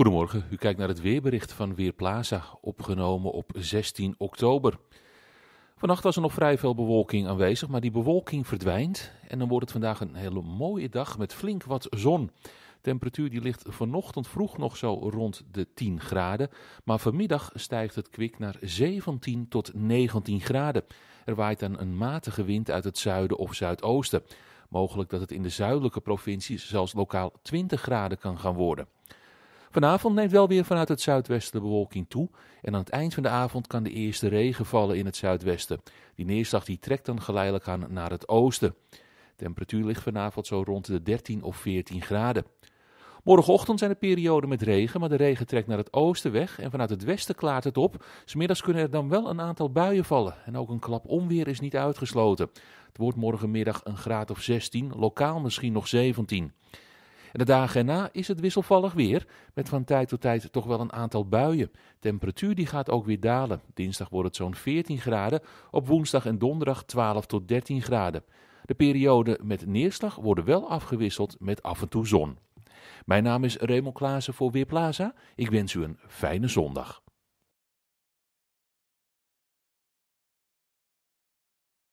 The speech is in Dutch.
Goedemorgen, u kijkt naar het weerbericht van Weerplaza, opgenomen op 16 oktober. Vannacht was er nog vrij veel bewolking aanwezig, maar die bewolking verdwijnt en dan wordt het vandaag een hele mooie dag met flink wat zon. De temperatuur die ligt vanochtend vroeg nog zo rond de 10 graden, maar vanmiddag stijgt het kwik naar 17 tot 19 graden. Er waait dan een matige wind uit het zuiden of zuidoosten. Mogelijk dat het in de zuidelijke provincies zelfs lokaal 20 graden kan gaan worden. Vanavond neemt wel weer vanuit het zuidwesten de bewolking toe en aan het eind van de avond kan de eerste regen vallen in het zuidwesten. Die neerslag die trekt dan geleidelijk aan naar het oosten. De temperatuur ligt vanavond zo rond de 13 of 14 graden. Morgenochtend zijn er perioden met regen, maar de regen trekt naar het oosten weg en vanuit het westen klaart het op. Smiddags kunnen er dan wel een aantal buien vallen en ook een klap onweer is niet uitgesloten. Het wordt morgenmiddag een graad of 16, lokaal misschien nog 17 de dagen erna is het wisselvallig weer, met van tijd tot tijd toch wel een aantal buien. Temperatuur die gaat ook weer dalen. Dinsdag wordt het zo'n 14 graden, op woensdag en donderdag 12 tot 13 graden. De perioden met neerslag worden wel afgewisseld met af en toe zon. Mijn naam is Raymond Klaassen voor Weerplaza. Ik wens u een fijne zondag.